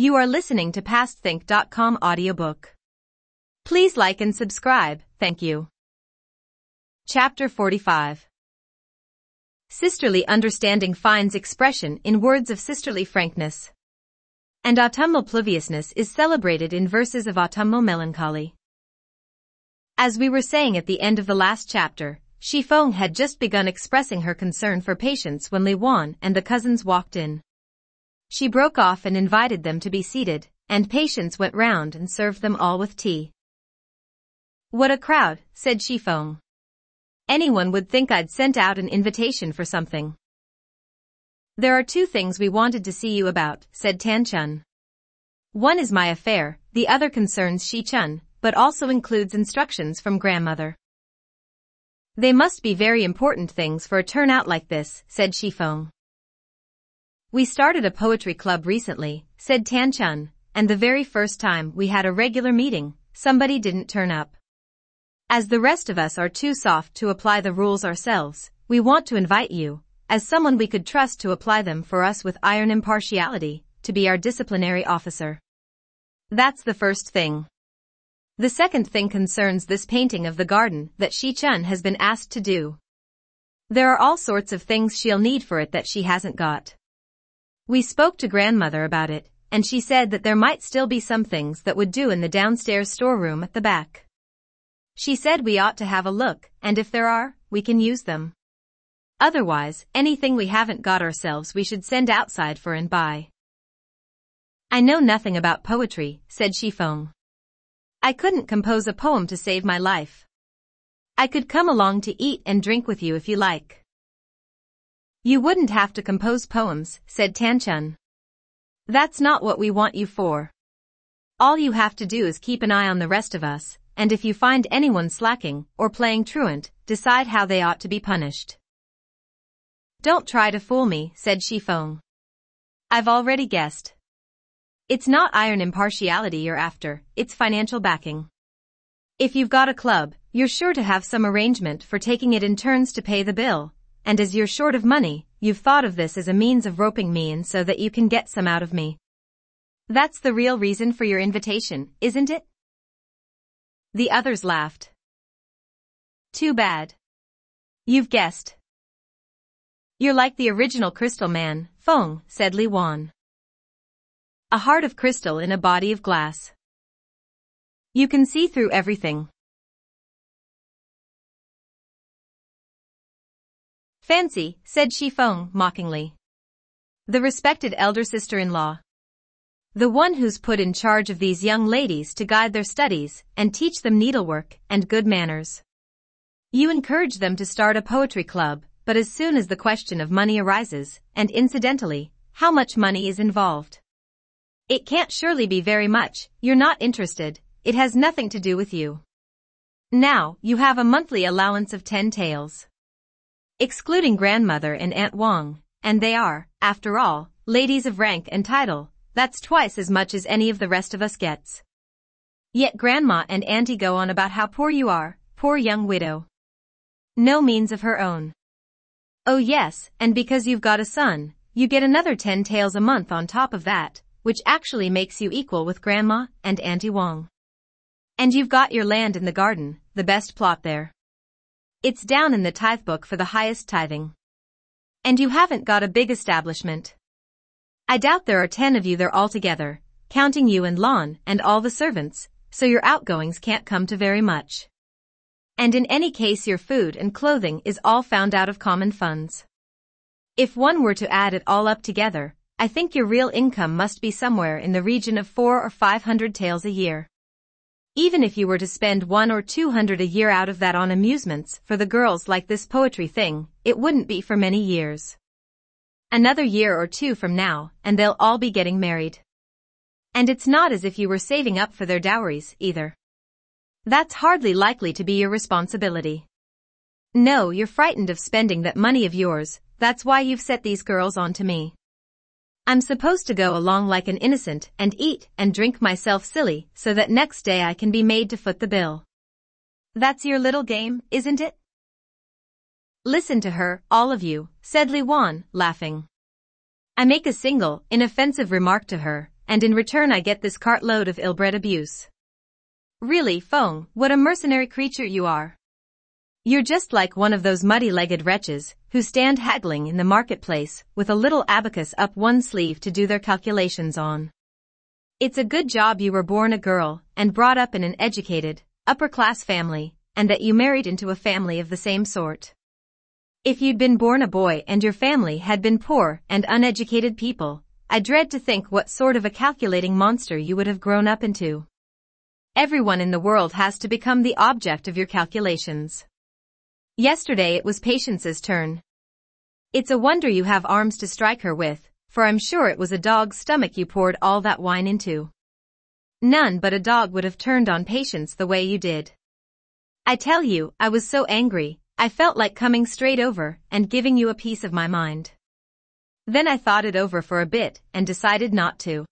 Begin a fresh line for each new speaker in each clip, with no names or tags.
You are listening to pastthink.com audiobook. Please like and subscribe. Thank you. Chapter 45 Sisterly understanding finds expression in words of sisterly frankness. And autumnal pluviousness is celebrated in verses of autumnal melancholy. As we were saying at the end of the last chapter, Shi Feng had just begun expressing her concern for patients when Li Wan and the cousins walked in. She broke off and invited them to be seated, and patients went round and served them all with tea. What a crowd, said Shifeng. Anyone would think I'd sent out an invitation for something. There are two things we wanted to see you about, said Tan Chun. One is my affair, the other concerns Shi Chun, but also includes instructions from grandmother. They must be very important things for a turnout like this, said Shifeng. We started a poetry club recently, said Tan Chun, and the very first time we had a regular meeting, somebody didn't turn up. As the rest of us are too soft to apply the rules ourselves, we want to invite you, as someone we could trust to apply them for us with iron impartiality, to be our disciplinary officer. That's the first thing. The second thing concerns this painting of the garden that Shi Chun has been asked to do. There are all sorts of things she'll need for it that she hasn't got. We spoke to grandmother about it, and she said that there might still be some things that would do in the downstairs storeroom at the back. She said we ought to have a look, and if there are, we can use them. Otherwise, anything we haven't got ourselves we should send outside for and buy. I know nothing about poetry, said Shifeng. I couldn't compose a poem to save my life. I could come along to eat and drink with you if you like. You wouldn't have to compose poems, said Tanchun. That's not what we want you for. All you have to do is keep an eye on the rest of us, and if you find anyone slacking or playing truant, decide how they ought to be punished. Don't try to fool me, said Shifeng. I've already guessed. It's not iron impartiality you're after, it's financial backing. If you've got a club, you're sure to have some arrangement for taking it in turns to pay the bill, and as you're short of money, you've thought of this as a means of roping me in so that you can get some out of me. That's the real reason for your invitation, isn't it? The others laughed. Too bad. You've guessed. You're like the original crystal man, Feng, said Li Wan. A heart of crystal in a body of glass. You can see through everything. Fancy, said Shi Feng mockingly. The respected elder sister-in-law. The one who's put in charge of these young ladies to guide their studies and teach them needlework and good manners. You encourage them to start a poetry club, but as soon as the question of money arises, and incidentally, how much money is involved? It can't surely be very much, you're not interested, it has nothing to do with you. Now, you have a monthly allowance of 10 taels excluding grandmother and Aunt Wong, and they are, after all, ladies of rank and title, that's twice as much as any of the rest of us gets. Yet grandma and auntie go on about how poor you are, poor young widow. No means of her own. Oh yes, and because you've got a son, you get another 10 taels a month on top of that, which actually makes you equal with grandma and auntie Wong. And you've got your land in the garden, the best plot there. It's down in the tithe book for the highest tithing. And you haven't got a big establishment. I doubt there are ten of you there altogether, counting you and Lon and all the servants, so your outgoings can't come to very much. And in any case your food and clothing is all found out of common funds. If one were to add it all up together, I think your real income must be somewhere in the region of four or five hundred taels a year even if you were to spend one or two hundred a year out of that on amusements for the girls like this poetry thing, it wouldn't be for many years. Another year or two from now, and they'll all be getting married. And it's not as if you were saving up for their dowries, either. That's hardly likely to be your responsibility. No, you're frightened of spending that money of yours, that's why you've set these girls on to me. I'm supposed to go along like an innocent and eat and drink myself silly so that next day I can be made to foot the bill. That's your little game, isn't it? Listen to her, all of you, said Li Wan, laughing. I make a single, inoffensive remark to her, and in return I get this cartload of ill-bred abuse. Really, Feng, what a mercenary creature you are. You're just like one of those muddy-legged wretches who stand haggling in the marketplace with a little abacus up one sleeve to do their calculations on. It's a good job you were born a girl and brought up in an educated, upper-class family, and that you married into a family of the same sort. If you'd been born a boy and your family had been poor and uneducated people, I dread to think what sort of a calculating monster you would have grown up into. Everyone in the world has to become the object of your calculations. Yesterday it was Patience's turn. It's a wonder you have arms to strike her with, for I'm sure it was a dog's stomach you poured all that wine into. None but a dog would have turned on Patience the way you did. I tell you, I was so angry, I felt like coming straight over and giving you a piece of my mind. Then I thought it over for a bit and decided not to.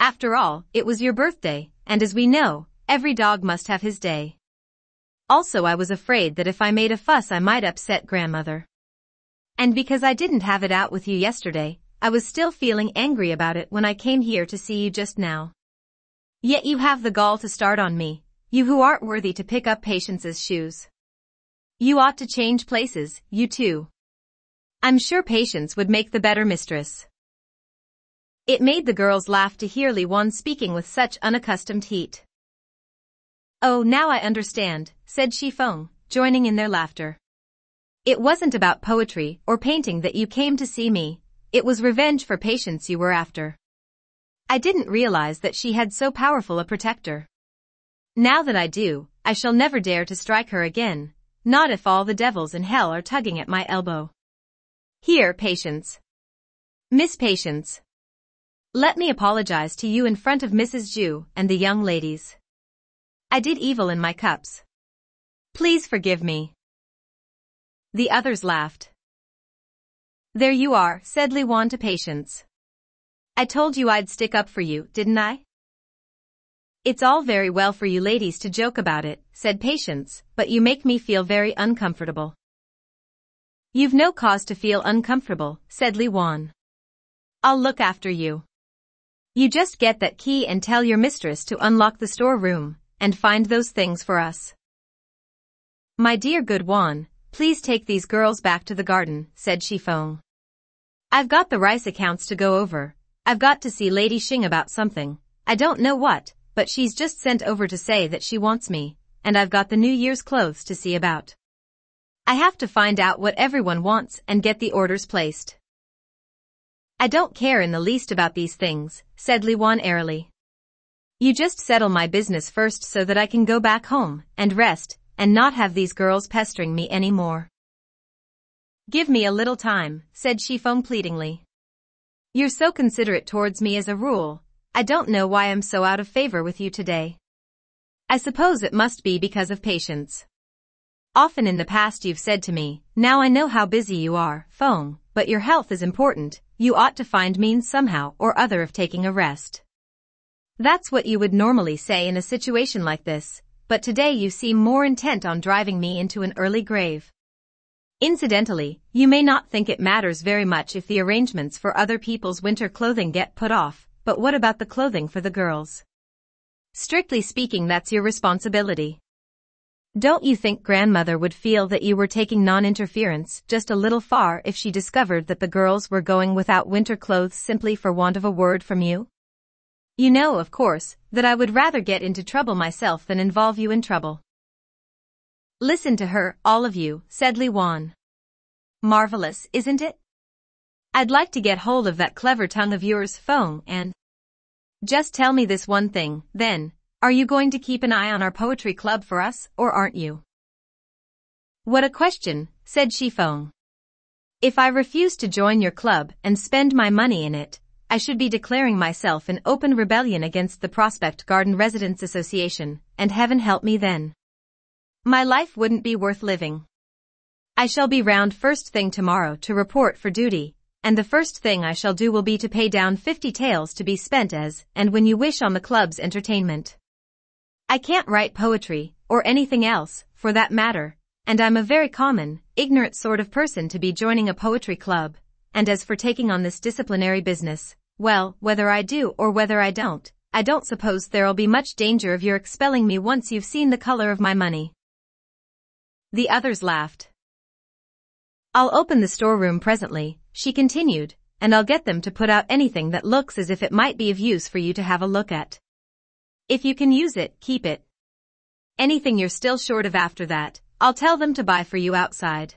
After all, it was your birthday, and as we know, every dog must have his day. Also I was afraid that if I made a fuss I might upset grandmother. And because I didn't have it out with you yesterday, I was still feeling angry about it when I came here to see you just now. Yet you have the gall to start on me, you who aren't worthy to pick up Patience's shoes. You ought to change places, you two. I'm sure Patience would make the better mistress. It made the girls laugh to hear Li Wan speaking with such unaccustomed heat. Oh, now I understand, said Shi Feng, joining in their laughter. It wasn't about poetry or painting that you came to see me, it was revenge for patience you were after. I didn't realize that she had so powerful a protector. Now that I do, I shall never dare to strike her again, not if all the devils in hell are tugging at my elbow. Here, Patience. Miss Patience. Let me apologize to you in front of Mrs. Ju and the young ladies. I did evil in my cups. Please forgive me. The others laughed. There you are, said Li Wan to Patience. I told you I'd stick up for you, didn't I? It's all very well for you ladies to joke about it, said Patience, but you make me feel very uncomfortable. You've no cause to feel uncomfortable, said Li Wan. I'll look after you. You just get that key and tell your mistress to unlock the storeroom and find those things for us. My dear good Wan, please take these girls back to the garden, said Shi Feng. I've got the rice accounts to go over. I've got to see Lady Xing about something. I don't know what, but she's just sent over to say that she wants me, and I've got the New Year's clothes to see about. I have to find out what everyone wants and get the orders placed. I don't care in the least about these things, said Li Wan airily. You just settle my business first so that I can go back home and rest, and not have these girls pestering me any more. Give me a little time, said Chiffon pleadingly. You're so considerate towards me as a rule, I don't know why I'm so out of favor with you today. I suppose it must be because of patience. Often in the past you've said to me, now I know how busy you are, Fong, but your health is important, you ought to find means somehow or other of taking a rest. That's what you would normally say in a situation like this, but today you seem more intent on driving me into an early grave. Incidentally, you may not think it matters very much if the arrangements for other people's winter clothing get put off, but what about the clothing for the girls? Strictly speaking, that's your responsibility. Don't you think grandmother would feel that you were taking non-interference just a little far if she discovered that the girls were going without winter clothes simply for want of a word from you? You know, of course, that I would rather get into trouble myself than involve you in trouble. Listen to her, all of you, said Li Wan. Marvelous, isn't it? I'd like to get hold of that clever tongue of yours, Feng, and... Just tell me this one thing, then. Are you going to keep an eye on our poetry club for us, or aren't you? What a question, said Shi Feng. If I refuse to join your club and spend my money in it, I should be declaring myself in open rebellion against the Prospect Garden Residents Association, and heaven help me then. My life wouldn't be worth living. I shall be round first thing tomorrow to report for duty, and the first thing I shall do will be to pay down 50 taels to be spent as and when you wish on the club's entertainment. I can't write poetry, or anything else, for that matter, and I'm a very common, ignorant sort of person to be joining a poetry club, and as for taking on this disciplinary business, well, whether I do or whether I don't, I don't suppose there'll be much danger of your expelling me once you've seen the color of my money. The others laughed. I'll open the storeroom presently, she continued, and I'll get them to put out anything that looks as if it might be of use for you to have a look at. If you can use it, keep it. Anything you're still short of after that, I'll tell them to buy for you outside.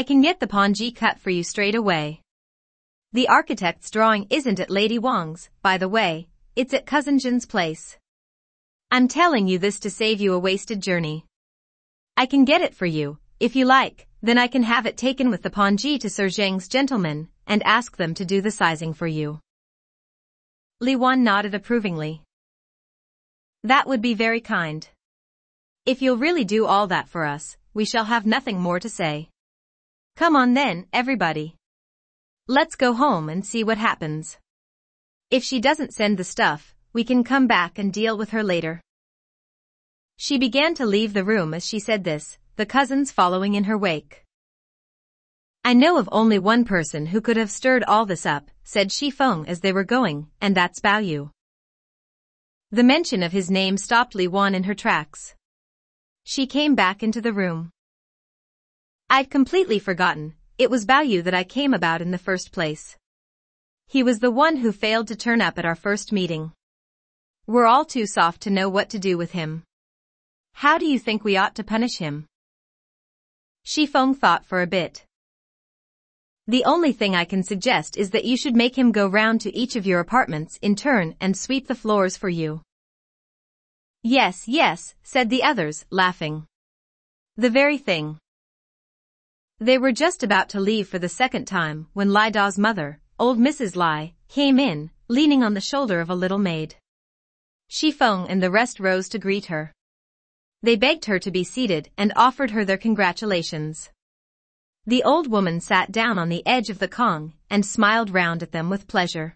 I can get the pongee cut for you straight away. The architect's drawing isn't at Lady Wong's, by the way, it's at Cousin Jin's place. I'm telling you this to save you a wasted journey. I can get it for you, if you like, then I can have it taken with the pongee to Sir Zheng's gentlemen, and ask them to do the sizing for you. Li Wan nodded approvingly. That would be very kind. If you'll really do all that for us, we shall have nothing more to say. Come on then, everybody. Let's go home and see what happens. If she doesn't send the stuff, we can come back and deal with her later. She began to leave the room as she said this, the cousins following in her wake. I know of only one person who could have stirred all this up, said Shi Feng as they were going, and that's Bao Yu. The mention of his name stopped Li Wan in her tracks. She came back into the room. I'd completely forgotten, it was Yu that I came about in the first place. He was the one who failed to turn up at our first meeting. We're all too soft to know what to do with him. How do you think we ought to punish him? Shi Feng thought for a bit. The only thing I can suggest is that you should make him go round to each of your apartments in turn and sweep the floors for you. Yes, yes, said the others, laughing. The very thing. They were just about to leave for the second time when Lydaw's mother, old Mrs. Lai, came in, leaning on the shoulder of a little maid. Shi Feng and the rest rose to greet her. They begged her to be seated and offered her their congratulations. The old woman sat down on the edge of the Kong and smiled round at them with pleasure.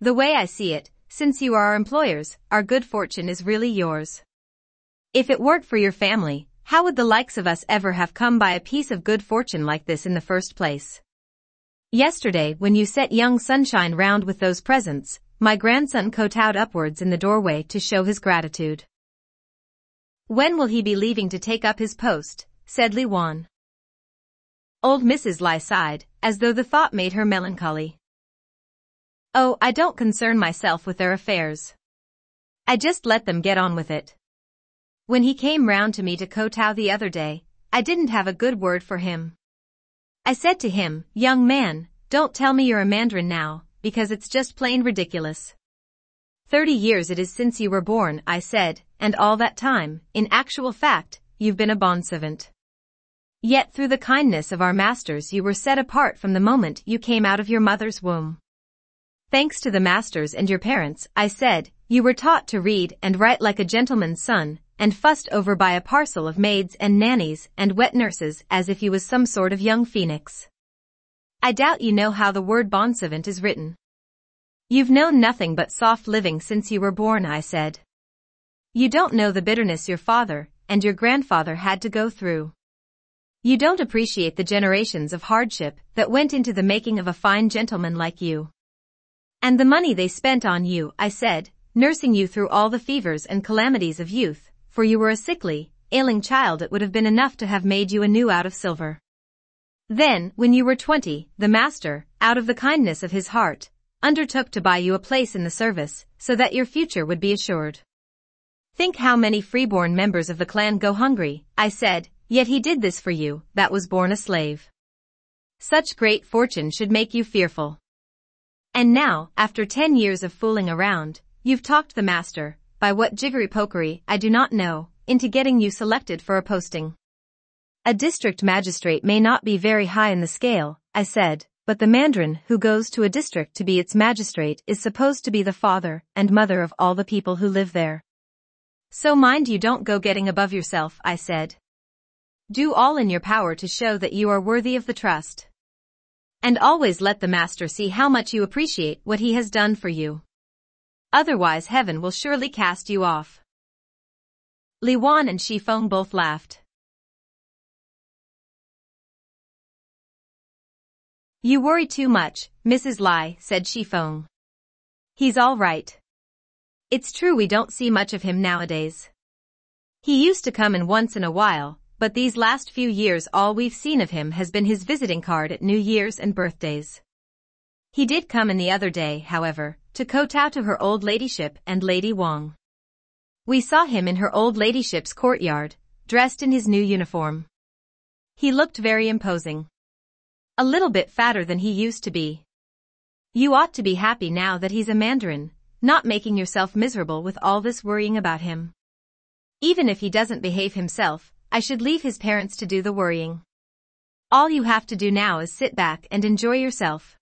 The way I see it, since you are our employers, our good fortune is really yours. If it weren't for your family, how would the likes of us ever have come by a piece of good fortune like this in the first place? Yesterday, when you set young sunshine round with those presents, my grandson kowtowed upwards in the doorway to show his gratitude. When will he be leaving to take up his post? said Li Wan. Old Mrs. Li sighed, as though the thought made her melancholy. Oh, I don't concern myself with their affairs. I just let them get on with it. When he came round to me to kowtow the other day, I didn't have a good word for him. I said to him, young man, don't tell me you're a Mandarin now, because it's just plain ridiculous. Thirty years it is since you were born, I said, and all that time, in actual fact, you've been a bondservant. Yet through the kindness of our masters you were set apart from the moment you came out of your mother's womb. Thanks to the masters and your parents, I said, you were taught to read and write like a gentleman's son, and fussed over by a parcel of maids and nannies and wet nurses as if he was some sort of young phoenix. I doubt you know how the word bondservant is written. You've known nothing but soft living since you were born, I said. You don't know the bitterness your father and your grandfather had to go through. You don't appreciate the generations of hardship that went into the making of a fine gentleman like you. And the money they spent on you, I said, nursing you through all the fevers and calamities of youth, for you were a sickly, ailing child it would have been enough to have made you anew out of silver. Then, when you were twenty, the master, out of the kindness of his heart, undertook to buy you a place in the service, so that your future would be assured. Think how many freeborn members of the clan go hungry, I said, yet he did this for you, that was born a slave. Such great fortune should make you fearful. And now, after ten years of fooling around, you've talked the master, by what jiggery-pokery, I do not know, into getting you selected for a posting. A district magistrate may not be very high in the scale, I said, but the mandarin who goes to a district to be its magistrate is supposed to be the father and mother of all the people who live there. So mind you don't go getting above yourself, I said. Do all in your power to show that you are worthy of the trust. And always let the master see how much you appreciate what he has done for you. Otherwise heaven will surely cast you off. Li Wan and Shi Feng both laughed. You worry too much, Mrs. Li, said Shi Feng. He's all right. It's true we don't see much of him nowadays. He used to come in once in a while, but these last few years all we've seen of him has been his visiting card at New Year's and birthdays. He did come in the other day, however, to kowtow to her old ladyship and Lady Wong. We saw him in her old ladyship's courtyard, dressed in his new uniform. He looked very imposing. A little bit fatter than he used to be. You ought to be happy now that he's a mandarin, not making yourself miserable with all this worrying about him. Even if he doesn't behave himself, I should leave his parents to do the worrying. All you have to do now is sit back and enjoy yourself.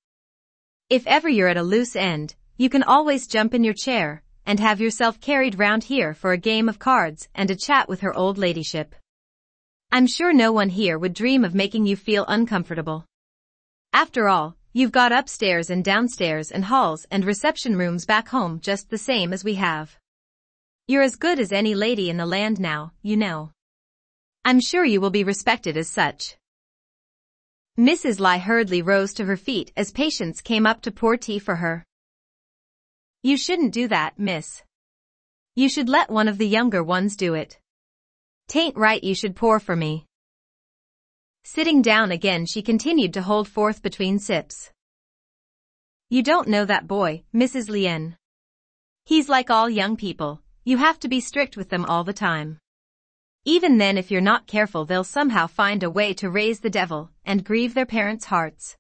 If ever you're at a loose end, you can always jump in your chair and have yourself carried round here for a game of cards and a chat with her old ladyship. I'm sure no one here would dream of making you feel uncomfortable. After all, you've got upstairs and downstairs and halls and reception rooms back home just the same as we have. You're as good as any lady in the land now, you know. I'm sure you will be respected as such. Mrs. Li hurriedly rose to her feet as patients came up to pour tea for her. You shouldn't do that, miss. You should let one of the younger ones do it. Tain't right you should pour for me. Sitting down again she continued to hold forth between sips. You don't know that boy, Mrs. Lien. He's like all young people, you have to be strict with them all the time. Even then if you're not careful they'll somehow find a way to raise the devil and grieve their parents' hearts.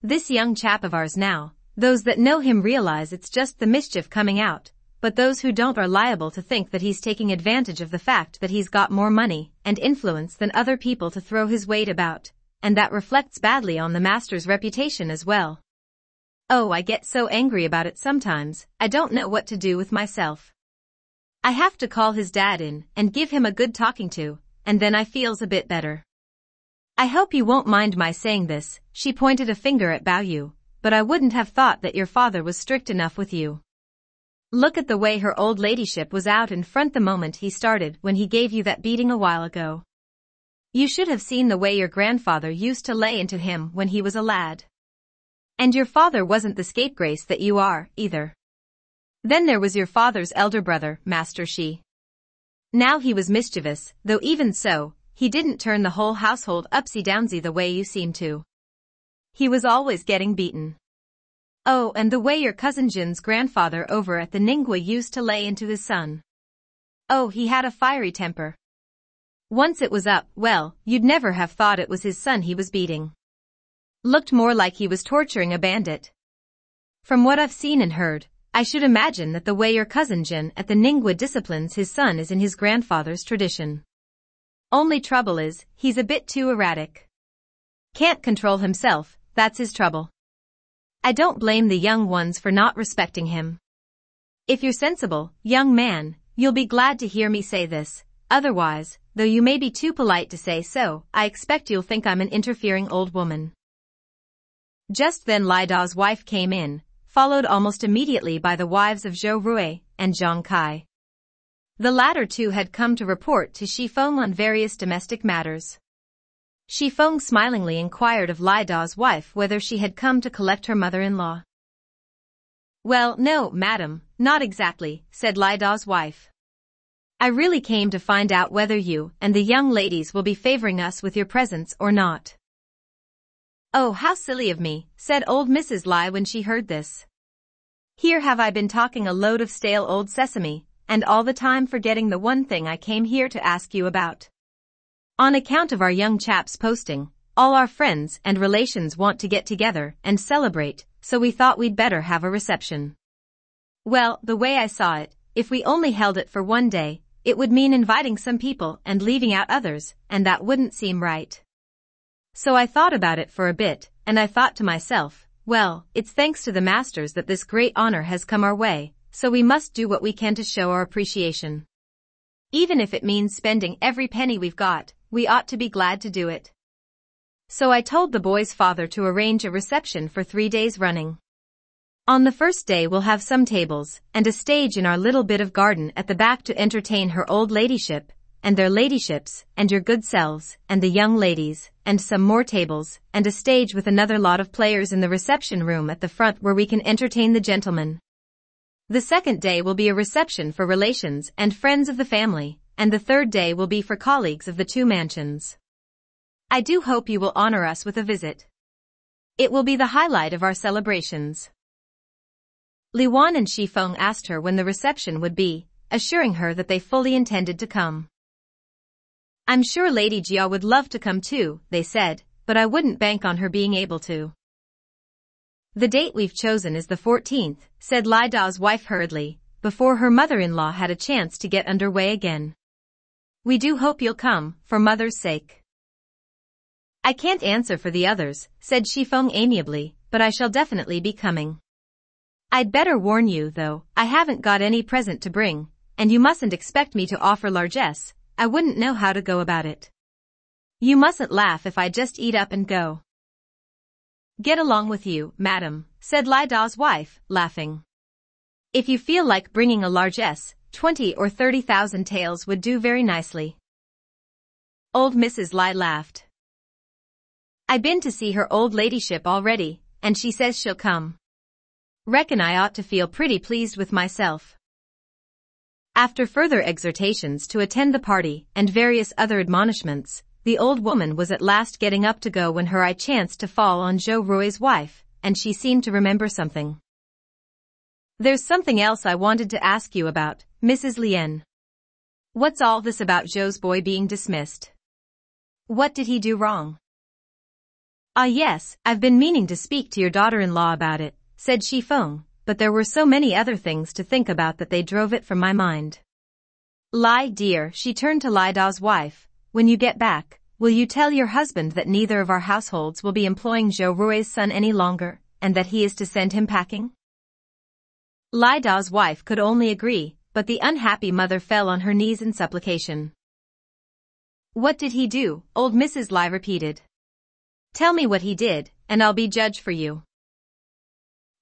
This young chap of ours now, those that know him realize it's just the mischief coming out, but those who don't are liable to think that he's taking advantage of the fact that he's got more money and influence than other people to throw his weight about, and that reflects badly on the master's reputation as well. Oh, I get so angry about it sometimes, I don't know what to do with myself. I have to call his dad in and give him a good talking to, and then I feels a bit better. I hope you won't mind my saying this, she pointed a finger at Bao Yu, but I wouldn't have thought that your father was strict enough with you. Look at the way her old ladyship was out in front the moment he started when he gave you that beating a while ago. You should have seen the way your grandfather used to lay into him when he was a lad. And your father wasn't the scapegrace that you are, either. Then there was your father's elder brother, Master Shi. Now he was mischievous, though even so, he didn't turn the whole household upsy-downsy the way you seem to. He was always getting beaten. Oh, and the way your cousin Jin's grandfather over at the Ningwa used to lay into his son. Oh, he had a fiery temper. Once it was up, well, you'd never have thought it was his son he was beating. Looked more like he was torturing a bandit. From what I've seen and heard, I should imagine that the way your cousin Jin at the Ningwa disciplines his son is in his grandfather's tradition. Only trouble is, he's a bit too erratic. Can't control himself, that's his trouble. I don't blame the young ones for not respecting him. If you're sensible, young man, you'll be glad to hear me say this, otherwise, though you may be too polite to say so, I expect you'll think I'm an interfering old woman. Just then Lida's wife came in, followed almost immediately by the wives of Zhou Rui and Zhang Kai. The latter two had come to report to Shi Feng on various domestic matters. Shi Feng smilingly inquired of Lai Da's wife whether she had come to collect her mother-in-law. Well, no, madam, not exactly, said Lai Da's wife. I really came to find out whether you and the young ladies will be favoring us with your presence or not. Oh, how silly of me, said old Mrs. Lie when she heard this. Here have I been talking a load of stale old sesame, and all the time forgetting the one thing I came here to ask you about. On account of our young chap's posting, all our friends and relations want to get together and celebrate, so we thought we'd better have a reception. Well, the way I saw it, if we only held it for one day, it would mean inviting some people and leaving out others, and that wouldn't seem right. So I thought about it for a bit, and I thought to myself, well, it's thanks to the masters that this great honor has come our way, so we must do what we can to show our appreciation. Even if it means spending every penny we've got, we ought to be glad to do it. So I told the boy's father to arrange a reception for three days running. On the first day we'll have some tables, and a stage in our little bit of garden at the back to entertain her old ladyship, and their ladyships, and your good selves, and the young ladies, and some more tables, and a stage with another lot of players in the reception room at the front where we can entertain the gentlemen. The second day will be a reception for relations and friends of the family, and the third day will be for colleagues of the two mansions. I do hope you will honor us with a visit. It will be the highlight of our celebrations. Li Wan and Shi Feng asked her when the reception would be, assuring her that they fully intended to come. I'm sure Lady Jia would love to come too, they said, but I wouldn't bank on her being able to. The date we've chosen is the 14th, said Lai Dao's wife hurriedly, before her mother-in-law had a chance to get underway again. We do hope you'll come, for mother's sake. I can't answer for the others, said Feng amiably, but I shall definitely be coming. I'd better warn you, though, I haven't got any present to bring, and you mustn't expect me to offer largesse, I wouldn't know how to go about it. You mustn't laugh if I just eat up and go. Get along with you, madam, said Lai Da's wife, laughing. If you feel like bringing a largesse, twenty or thirty thousand taels would do very nicely. Old Mrs. Lai laughed. I been to see her old ladyship already, and she says she'll come. Reckon I ought to feel pretty pleased with myself. After further exhortations to attend the party and various other admonishments, the old woman was at last getting up to go when her eye chanced to fall on Joe Roy's wife, and she seemed to remember something. There's something else I wanted to ask you about, Mrs. Lien. What's all this about Joe's boy being dismissed? What did he do wrong? Ah yes, I've been meaning to speak to your daughter-in-law about it, said Shi Feng, but there were so many other things to think about that they drove it from my mind. Li dear, she turned to Da's wife, when you get back, will you tell your husband that neither of our households will be employing Zhou Rui's son any longer, and that he is to send him packing? Da's wife could only agree, but the unhappy mother fell on her knees in supplication. What did he do? Old Mrs. Li repeated. Tell me what he did, and I'll be judge for you.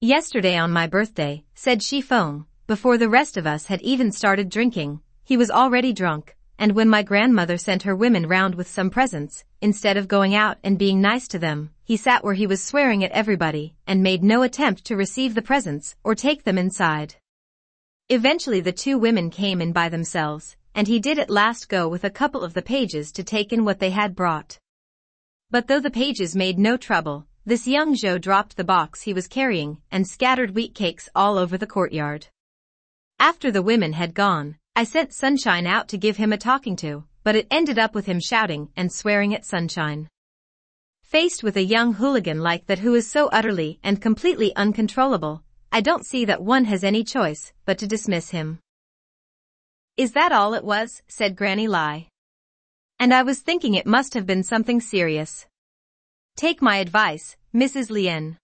Yesterday on my birthday, said Shi Feng, before the rest of us had even started drinking, he was already drunk, and when my grandmother sent her women round with some presents, instead of going out and being nice to them, he sat where he was swearing at everybody and made no attempt to receive the presents or take them inside. Eventually the two women came in by themselves, and he did at last go with a couple of the pages to take in what they had brought. But though the pages made no trouble, this young Joe dropped the box he was carrying and scattered wheat cakes all over the courtyard. After the women had gone, I sent Sunshine out to give him a talking to, but it ended up with him shouting and swearing at Sunshine. Faced with a young hooligan like that who is so utterly and completely uncontrollable, I don't see that one has any choice but to dismiss him. Is that all it was? said Granny Lie. And I was thinking it must have been something serious. Take my advice, Mrs. Lien.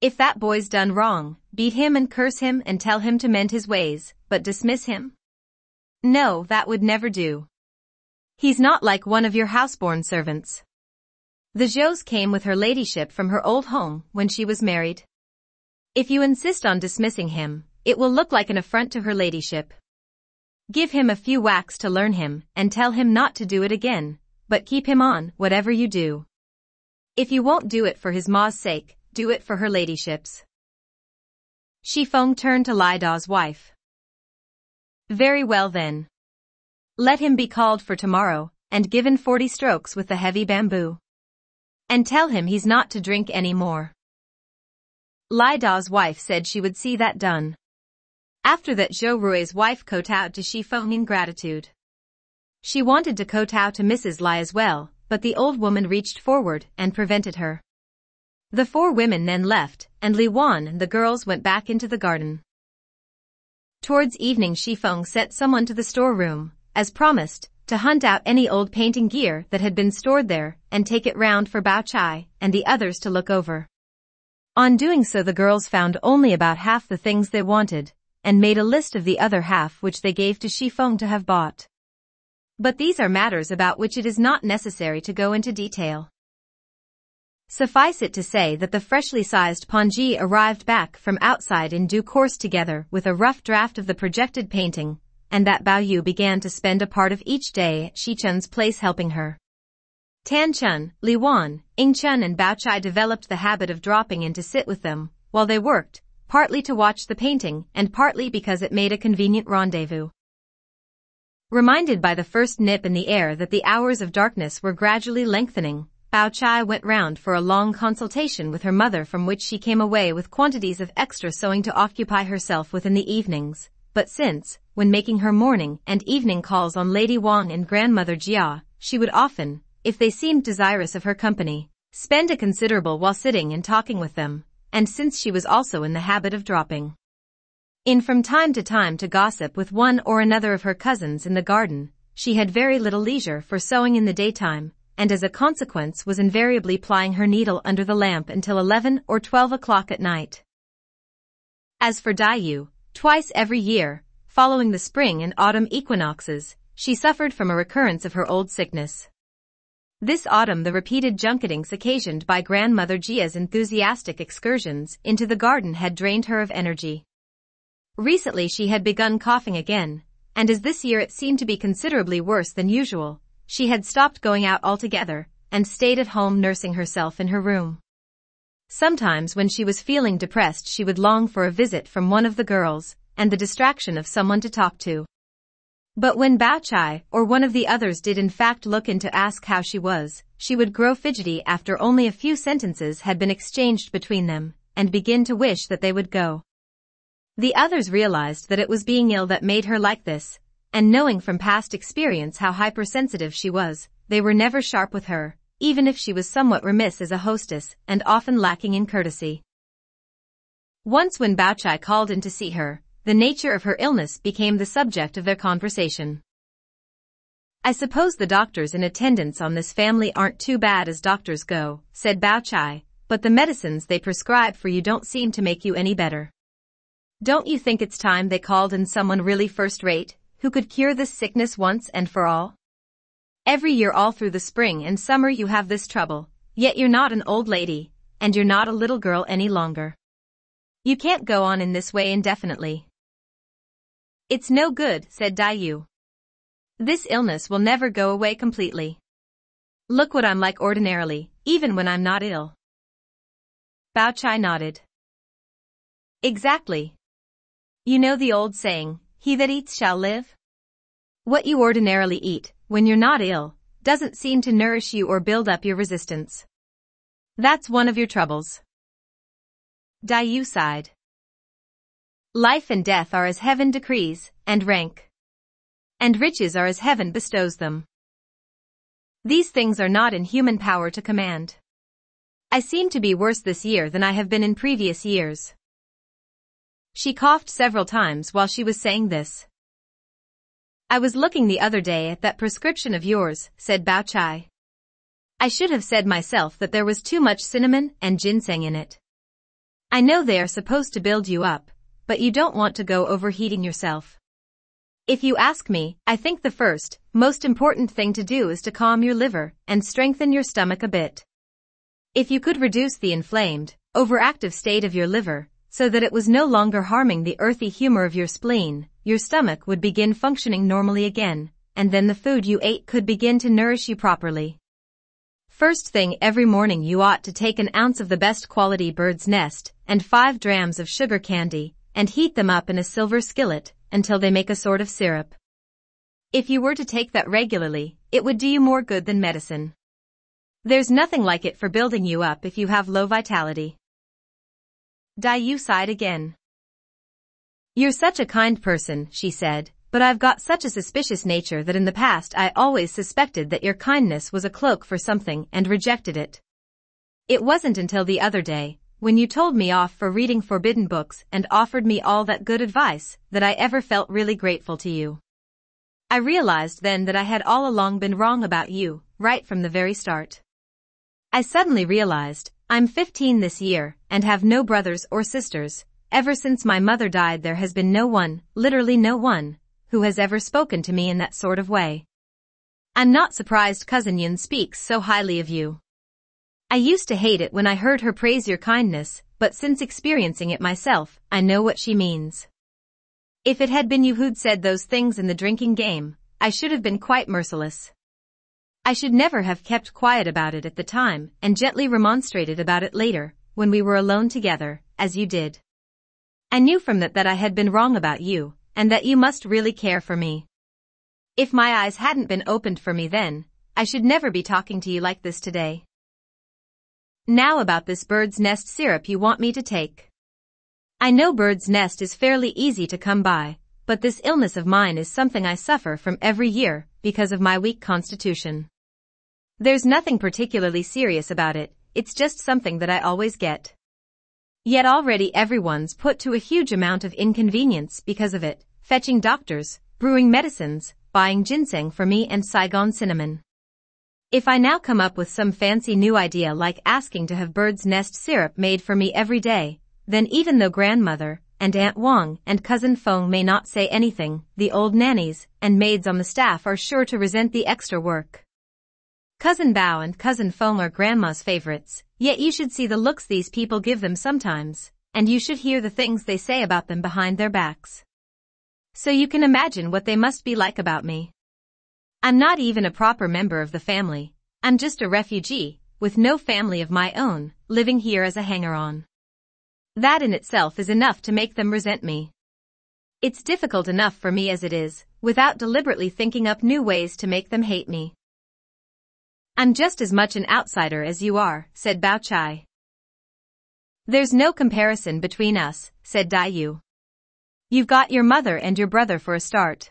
If that boy's done wrong, beat him and curse him and tell him to mend his ways, but dismiss him. No, that would never do. He's not like one of your houseborn servants. The Joes came with her ladyship from her old home when she was married. If you insist on dismissing him, it will look like an affront to her ladyship. Give him a few whacks to learn him and tell him not to do it again, but keep him on, whatever you do. If you won't do it for his ma's sake, do it for her ladyship's. Shi Feng turned to Lai Da's wife. Very well then. Let him be called for tomorrow, and given forty strokes with the heavy bamboo. And tell him he's not to drink any more. Lai Da's wife said she would see that done. After that Zhou Rui's wife kowtowed to Shi Feng in gratitude. She wanted to kowtow to Mrs. Lai as well, but the old woman reached forward and prevented her. The four women then left, and Li Wan and the girls went back into the garden. Towards evening Shi Feng sent someone to the storeroom, as promised, to hunt out any old painting gear that had been stored there and take it round for Bao Chai and the others to look over. On doing so the girls found only about half the things they wanted, and made a list of the other half which they gave to Shi Feng to have bought. But these are matters about which it is not necessary to go into detail. Suffice it to say that the freshly sized Pongee arrived back from outside in due course together with a rough draft of the projected painting, and that Bao Yu began to spend a part of each day at Shichun's place helping her. Tan Chun, Li Wan, Ing Chun and Bao Chai developed the habit of dropping in to sit with them while they worked, partly to watch the painting and partly because it made a convenient rendezvous. Reminded by the first nip in the air that the hours of darkness were gradually lengthening, Bao Chai went round for a long consultation with her mother from which she came away with quantities of extra sewing to occupy herself with in the evenings. But since, when making her morning and evening calls on Lady Wang and Grandmother Jia, she would often, if they seemed desirous of her company, spend a considerable while sitting and talking with them, and since she was also in the habit of dropping in from time to time to gossip with one or another of her cousins in the garden, she had very little leisure for sewing in the daytime, and as a consequence was invariably plying her needle under the lamp until 11 or 12 o'clock at night. As for Dayu, twice every year, following the spring and autumn equinoxes, she suffered from a recurrence of her old sickness. This autumn the repeated junketings occasioned by grandmother Gia's enthusiastic excursions into the garden had drained her of energy. Recently she had begun coughing again, and as this year it seemed to be considerably worse than usual, she had stopped going out altogether and stayed at home nursing herself in her room. Sometimes when she was feeling depressed she would long for a visit from one of the girls and the distraction of someone to talk to. But when Bao Chai or one of the others did in fact look in to ask how she was, she would grow fidgety after only a few sentences had been exchanged between them and begin to wish that they would go. The others realized that it was being ill that made her like this, and knowing from past experience how hypersensitive she was, they were never sharp with her, even if she was somewhat remiss as a hostess and often lacking in courtesy. Once when Baochai called in to see her, the nature of her illness became the subject of their conversation. I suppose the doctors in attendance on this family aren't too bad as doctors go, said Baochai, but the medicines they prescribe for you don't seem to make you any better. Don't you think it's time they called in someone really first rate, who could cure this sickness once and for all? Every year all through the spring and summer you have this trouble, yet you're not an old lady, and you're not a little girl any longer. You can't go on in this way indefinitely. It's no good, said Dayu. This illness will never go away completely. Look what I'm like ordinarily, even when I'm not ill. Bao Chai nodded. Exactly, you know the old saying, he that eats shall live? What you ordinarily eat, when you're not ill, doesn't seem to nourish you or build up your resistance. That's one of your troubles. Dayu sighed. Life and death are as heaven decrees, and rank. And riches are as heaven bestows them. These things are not in human power to command. I seem to be worse this year than I have been in previous years. She coughed several times while she was saying this. I was looking the other day at that prescription of yours, said Bao Chai. I should have said myself that there was too much cinnamon and ginseng in it. I know they are supposed to build you up, but you don't want to go overheating yourself. If you ask me, I think the first, most important thing to do is to calm your liver and strengthen your stomach a bit. If you could reduce the inflamed, overactive state of your liver, so that it was no longer harming the earthy humor of your spleen, your stomach would begin functioning normally again, and then the food you ate could begin to nourish you properly. First thing every morning you ought to take an ounce of the best quality bird's nest and five drams of sugar candy and heat them up in a silver skillet until they make a sort of syrup. If you were to take that regularly, it would do you more good than medicine. There's nothing like it for building you up if you have low vitality. Yu sighed again. You're such a kind person, she said, but I've got such a suspicious nature that in the past I always suspected that your kindness was a cloak for something and rejected it. It wasn't until the other day, when you told me off for reading forbidden books and offered me all that good advice, that I ever felt really grateful to you. I realized then that I had all along been wrong about you, right from the very start. I suddenly realized, I'm 15 this year and have no brothers or sisters. Ever since my mother died there has been no one, literally no one, who has ever spoken to me in that sort of way. I'm not surprised cousin Yun speaks so highly of you. I used to hate it when I heard her praise your kindness, but since experiencing it myself, I know what she means. If it had been you who'd said those things in the drinking game, I should have been quite merciless. I should never have kept quiet about it at the time and gently remonstrated about it later, when we were alone together, as you did. I knew from that that I had been wrong about you, and that you must really care for me. If my eyes hadn't been opened for me then, I should never be talking to you like this today. Now about this bird's nest syrup you want me to take. I know bird's nest is fairly easy to come by, but this illness of mine is something I suffer from every year because of my weak constitution. There's nothing particularly serious about it, it's just something that I always get. Yet already everyone's put to a huge amount of inconvenience because of it, fetching doctors, brewing medicines, buying ginseng for me and Saigon cinnamon. If I now come up with some fancy new idea like asking to have bird's nest syrup made for me every day, then even though grandmother and Aunt Wong and Cousin Feng may not say anything, the old nannies and maids on the staff are sure to resent the extra work. Cousin Bao and Cousin Feng are grandma's favorites, yet you should see the looks these people give them sometimes, and you should hear the things they say about them behind their backs. So you can imagine what they must be like about me. I'm not even a proper member of the family, I'm just a refugee, with no family of my own, living here as a hanger-on. That in itself is enough to make them resent me. It's difficult enough for me as it is, without deliberately thinking up new ways to make them hate me. I'm just as much an outsider as you are, said Bao Chai. There's no comparison between us, said Daiyu. You've got your mother and your brother for a start.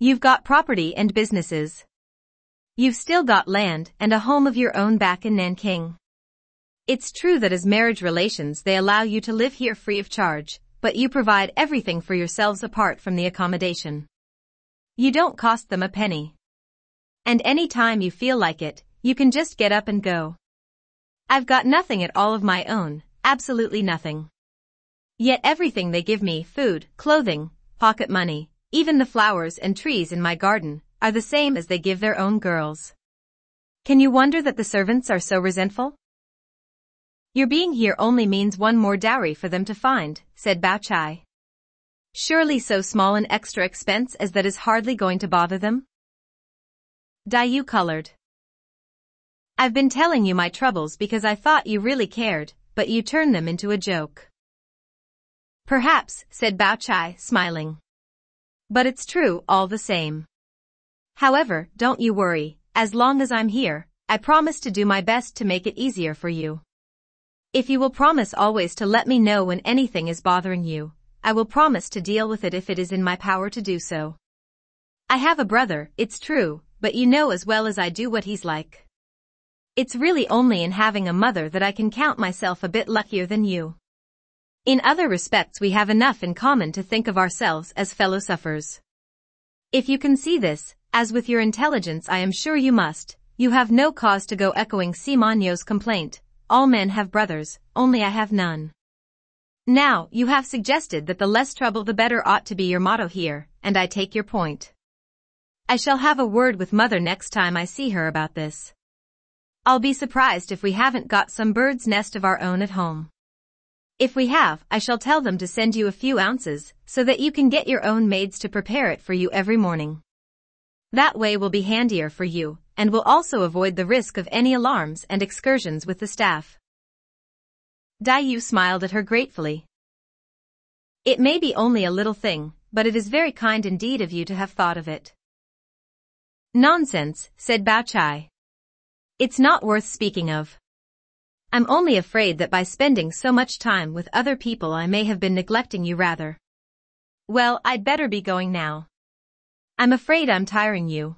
You've got property and businesses. You've still got land and a home of your own back in Nanking. It's true that as marriage relations they allow you to live here free of charge, but you provide everything for yourselves apart from the accommodation. You don't cost them a penny. And any time you feel like it, you can just get up and go. I've got nothing at all of my own, absolutely nothing. Yet everything they give me, food, clothing, pocket money, even the flowers and trees in my garden, are the same as they give their own girls. Can you wonder that the servants are so resentful? Your being here only means one more dowry for them to find, said Bao Chai. Surely so small an extra expense as that is hardly going to bother them? Dayu colored. I've been telling you my troubles because I thought you really cared, but you turned them into a joke. Perhaps, said Bao Chai, smiling. But it's true all the same. However, don't you worry, as long as I'm here, I promise to do my best to make it easier for you. If you will promise always to let me know when anything is bothering you, I will promise to deal with it if it is in my power to do so. I have a brother, it's true, but you know as well as I do what he's like. It's really only in having a mother that I can count myself a bit luckier than you. In other respects we have enough in common to think of ourselves as fellow sufferers. If you can see this, as with your intelligence I am sure you must, you have no cause to go echoing Simonio's complaint, all men have brothers, only I have none. Now, you have suggested that the less trouble the better ought to be your motto here, and I take your point. I shall have a word with mother next time I see her about this. I'll be surprised if we haven't got some bird's nest of our own at home. If we have, I shall tell them to send you a few ounces, so that you can get your own maids to prepare it for you every morning. That way will be handier for you, and will also avoid the risk of any alarms and excursions with the staff. Dayu smiled at her gratefully. It may be only a little thing, but it is very kind indeed of you to have thought of it. Nonsense, said Bao Chai. It's not worth speaking of. I'm only afraid that by spending so much time with other people I may have been neglecting you rather. Well, I'd better be going now. I'm afraid I'm tiring you.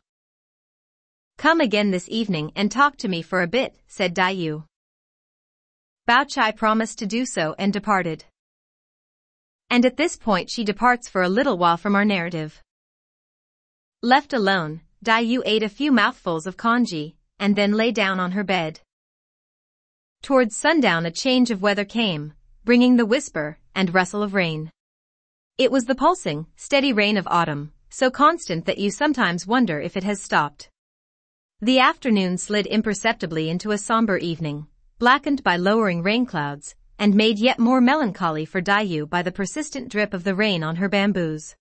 Come again this evening and talk to me for a bit, said Daiyu. Bao Chai promised to do so and departed. And at this point she departs for a little while from our narrative. Left alone, Dayu ate a few mouthfuls of congee, and then lay down on her bed. Towards sundown a change of weather came, bringing the whisper and rustle of rain. It was the pulsing, steady rain of autumn, so constant that you sometimes wonder if it has stopped. The afternoon slid imperceptibly into a somber evening, blackened by lowering rain clouds, and made yet more melancholy for Dayu by the persistent drip of the rain on her bamboos.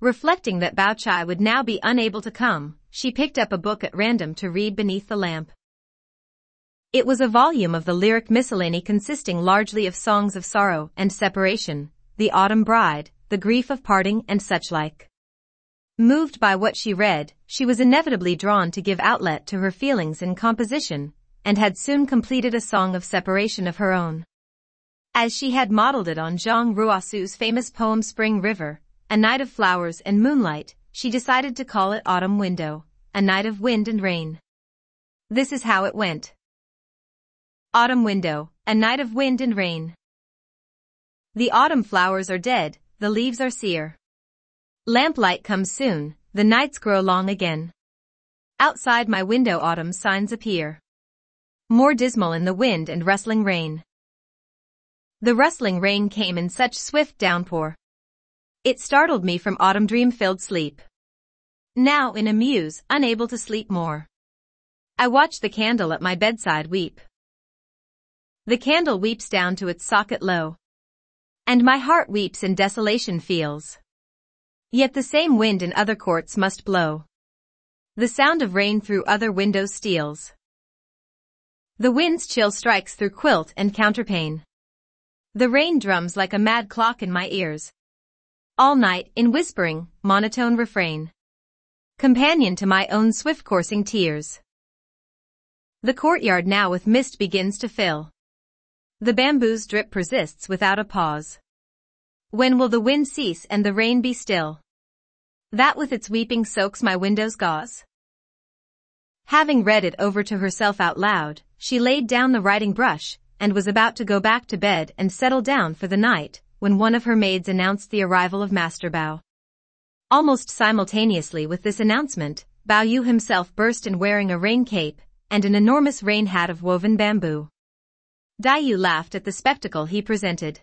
Reflecting that Bao Chai would now be unable to come, she picked up a book at random to read beneath the lamp. It was a volume of the lyric miscellany consisting largely of songs of sorrow and separation, the autumn bride, the grief of parting and such like. Moved by what she read, she was inevitably drawn to give outlet to her feelings in composition, and had soon completed a song of separation of her own. As she had modeled it on Zhang Ruasu's famous poem Spring River, a night of flowers and moonlight, she decided to call it Autumn Window, a night of wind and rain. This is how it went. Autumn Window, a night of wind and rain. The autumn flowers are dead, the leaves are sere. Lamplight comes soon, the nights grow long again. Outside my window autumn signs appear. More dismal in the wind and rustling rain. The rustling rain came in such swift downpour, it startled me from autumn dream-filled sleep. Now in a muse, unable to sleep more. I watch the candle at my bedside weep. The candle weeps down to its socket low. And my heart weeps in desolation feels. Yet the same wind in other courts must blow. The sound of rain through other windows steals. The wind's chill strikes through quilt and counterpane. The rain drums like a mad clock in my ears, all night in whispering, monotone refrain. Companion to my own swift coursing tears. The courtyard now with mist begins to fill. The bamboo's drip persists without a pause. When will the wind cease and the rain be still? That with its weeping soaks my window's gauze. Having read it over to herself out loud, she laid down the writing brush, and was about to go back to bed and settle down for the night, when one of her maids announced the arrival of Master Bao. Almost simultaneously with this announcement, Bao Yu himself burst in wearing a rain cape and an enormous rain hat of woven bamboo. Dai Yu laughed at the spectacle he presented.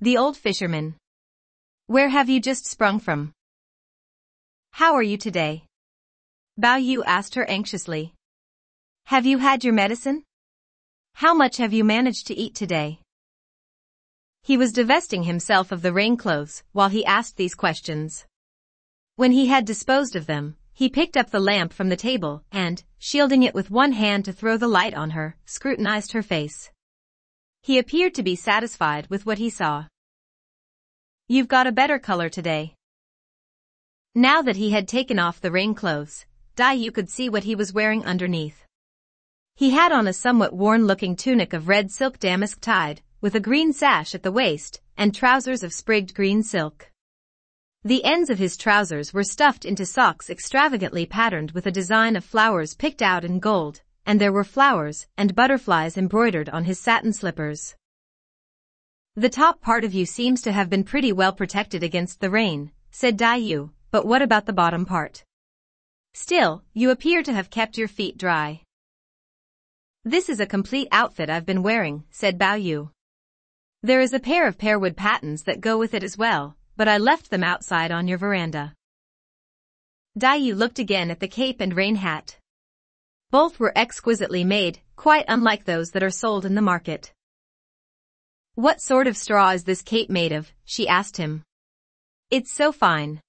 The old fisherman. Where have you just sprung from? How are you today? Bao Yu asked her anxiously. Have you had your medicine? How much have you managed to eat today? He was divesting himself of the rainclothes while he asked these questions. When he had disposed of them, he picked up the lamp from the table and, shielding it with one hand to throw the light on her, scrutinized her face. He appeared to be satisfied with what he saw. You've got a better color today. Now that he had taken off the rainclothes, Yu could see what he was wearing underneath. He had on a somewhat worn-looking tunic of red silk damask tied with a green sash at the waist and trousers of sprigged green silk. The ends of his trousers were stuffed into socks extravagantly patterned with a design of flowers picked out in gold, and there were flowers and butterflies embroidered on his satin slippers. The top part of you seems to have been pretty well protected against the rain, said Dai Yu, but what about the bottom part? Still, you appear to have kept your feet dry. This is a complete outfit I've been wearing, said Bao Yu. There is a pair of pearwood pattens that go with it as well, but I left them outside on your veranda. Dayu looked again at the cape and rain hat. Both were exquisitely made, quite unlike those that are sold in the market. What sort of straw is this cape made of? she asked him. It's so fine.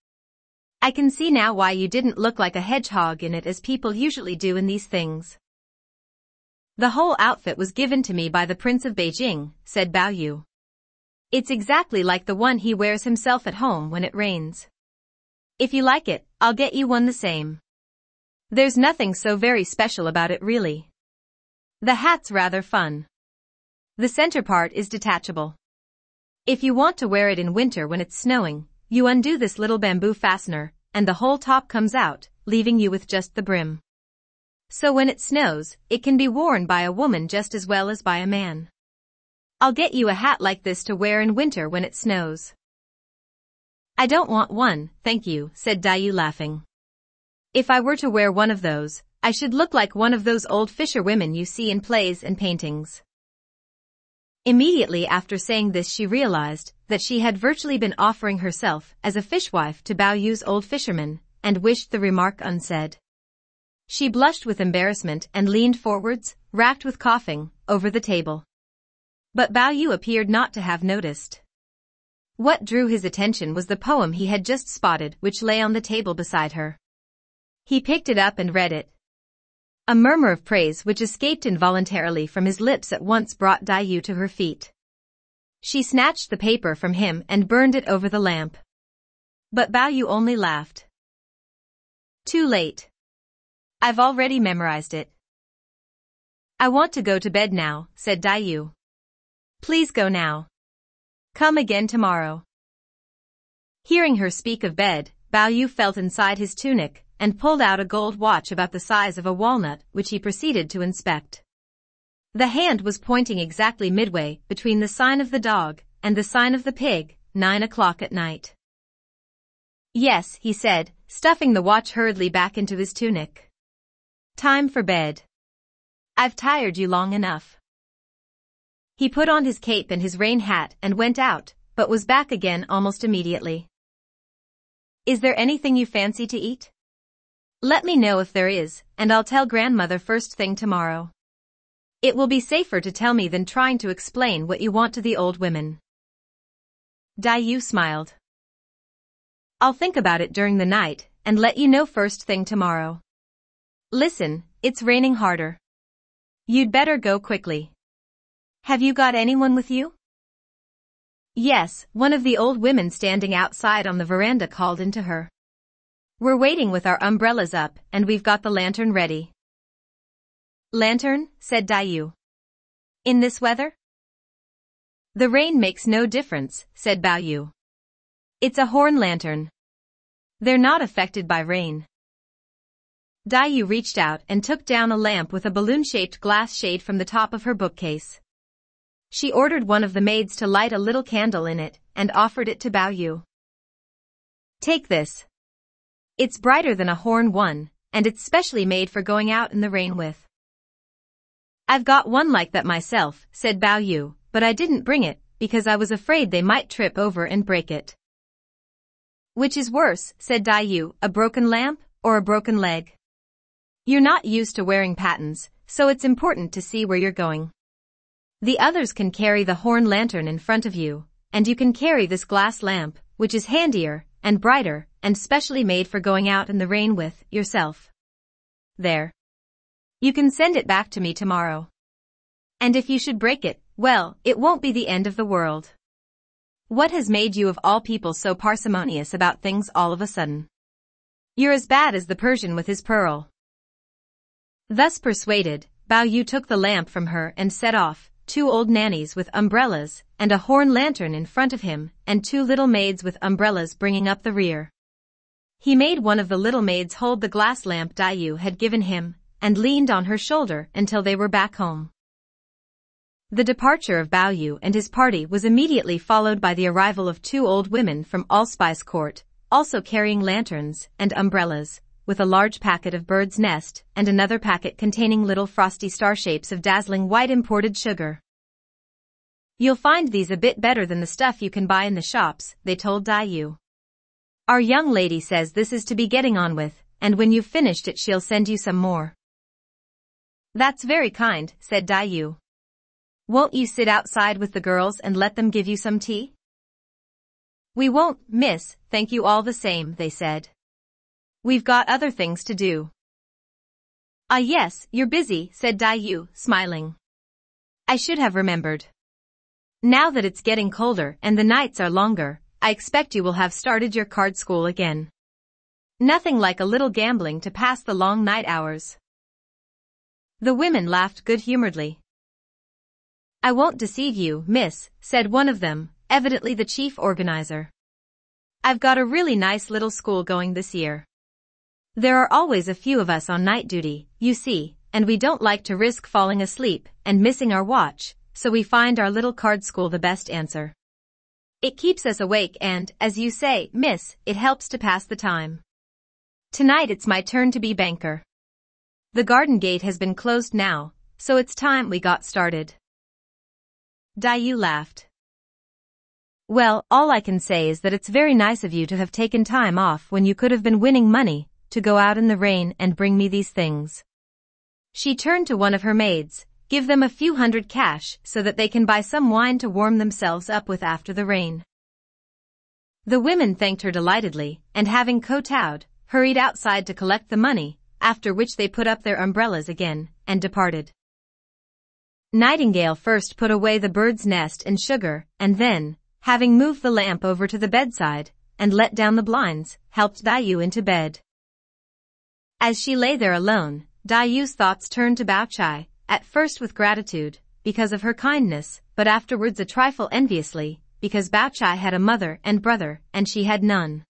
I can see now why you didn't look like a hedgehog in it as people usually do in these things. The whole outfit was given to me by the Prince of Beijing, said Bao Yu. It's exactly like the one he wears himself at home when it rains. If you like it, I'll get you one the same. There's nothing so very special about it really. The hat's rather fun. The center part is detachable. If you want to wear it in winter when it's snowing, you undo this little bamboo fastener, and the whole top comes out, leaving you with just the brim so when it snows, it can be worn by a woman just as well as by a man. I'll get you a hat like this to wear in winter when it snows. I don't want one, thank you, said Dayu laughing. If I were to wear one of those, I should look like one of those old fisherwomen you see in plays and paintings. Immediately after saying this she realized that she had virtually been offering herself as a fishwife to Bao Yu's old fisherman, and wished the remark unsaid. She blushed with embarrassment and leaned forwards, racked with coughing, over the table. But Bao Yu appeared not to have noticed. What drew his attention was the poem he had just spotted which lay on the table beside her. He picked it up and read it. A murmur of praise which escaped involuntarily from his lips at once brought Dai Yu to her feet. She snatched the paper from him and burned it over the lamp. But Bao Yu only laughed. Too late. I've already memorized it. I want to go to bed now, said Dayu. Please go now. Come again tomorrow. Hearing her speak of bed, Bao Yu felt inside his tunic and pulled out a gold watch about the size of a walnut which he proceeded to inspect. The hand was pointing exactly midway between the sign of the dog and the sign of the pig, nine o'clock at night. Yes, he said, stuffing the watch hurriedly back into his tunic. Time for bed. I've tired you long enough. He put on his cape and his rain hat and went out, but was back again almost immediately. Is there anything you fancy to eat? Let me know if there is, and I'll tell grandmother first thing tomorrow. It will be safer to tell me than trying to explain what you want to the old women. Dayu smiled. I'll think about it during the night and let you know first thing tomorrow. Listen, it's raining harder. You'd better go quickly. Have you got anyone with you? Yes, one of the old women standing outside on the veranda called into her. We're waiting with our umbrellas up, and we've got the lantern ready. Lantern, said Dayu. In this weather? The rain makes no difference, said Bao Yu. It's a horn lantern. They're not affected by rain. Dayu reached out and took down a lamp with a balloon-shaped glass shade from the top of her bookcase. She ordered one of the maids to light a little candle in it and offered it to Baoyu. Yu. Take this. It's brighter than a horn one, and it's specially made for going out in the rain with. I've got one like that myself, said Baoyu. Yu, but I didn't bring it because I was afraid they might trip over and break it. Which is worse, said Yu, a broken lamp or a broken leg? You're not used to wearing pattens, so it's important to see where you're going. The others can carry the horn lantern in front of you, and you can carry this glass lamp, which is handier and brighter and specially made for going out in the rain with yourself. There. You can send it back to me tomorrow. And if you should break it, well, it won't be the end of the world. What has made you of all people so parsimonious about things all of a sudden? You're as bad as the Persian with his pearl. Thus persuaded, Bao Yu took the lamp from her and set off, two old nannies with umbrellas and a horn lantern in front of him and two little maids with umbrellas bringing up the rear. He made one of the little maids hold the glass lamp Yu had given him and leaned on her shoulder until they were back home. The departure of Bao Yu and his party was immediately followed by the arrival of two old women from Allspice Court, also carrying lanterns and umbrellas, with a large packet of bird's nest and another packet containing little frosty star shapes of dazzling white imported sugar. You'll find these a bit better than the stuff you can buy in the shops, they told Yu. Our young lady says this is to be getting on with, and when you've finished it she'll send you some more. That's very kind, said Yu. Won't you sit outside with the girls and let them give you some tea? We won't, miss, thank you all the same, they said. We've got other things to do. Ah yes, you're busy, said Daiyu, smiling. I should have remembered. Now that it's getting colder and the nights are longer, I expect you will have started your card school again. Nothing like a little gambling to pass the long night hours. The women laughed good-humoredly. I won't deceive you, miss, said one of them, evidently the chief organizer. I've got a really nice little school going this year. There are always a few of us on night duty, you see, and we don't like to risk falling asleep and missing our watch, so we find our little card school the best answer. It keeps us awake and, as you say, miss, it helps to pass the time. Tonight it's my turn to be banker. The garden gate has been closed now, so it's time we got started. Dayu laughed. Well, all I can say is that it's very nice of you to have taken time off when you could have been winning money, to go out in the rain and bring me these things. She turned to one of her maids, give them a few hundred cash so that they can buy some wine to warm themselves up with after the rain. The women thanked her delightedly, and having kowtowed, hurried outside to collect the money, after which they put up their umbrellas again, and departed. Nightingale first put away the bird's nest and sugar, and then, having moved the lamp over to the bedside, and let down the blinds, helped Dayu into bed. As she lay there alone, Dayu's thoughts turned to Baochai, at first with gratitude, because of her kindness, but afterwards a trifle enviously, because Baochai had a mother and brother, and she had none.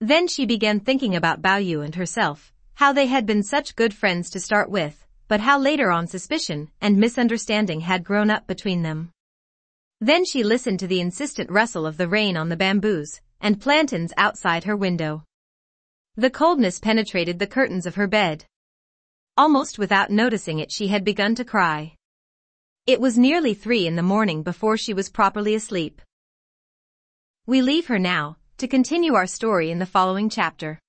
Then she began thinking about Baoyu and herself, how they had been such good friends to start with, but how later on suspicion and misunderstanding had grown up between them. Then she listened to the insistent rustle of the rain on the bamboos and plantains outside her window. The coldness penetrated the curtains of her bed. Almost without noticing it she had begun to cry. It was nearly three in the morning before she was properly asleep. We leave her now, to continue our story in the following chapter.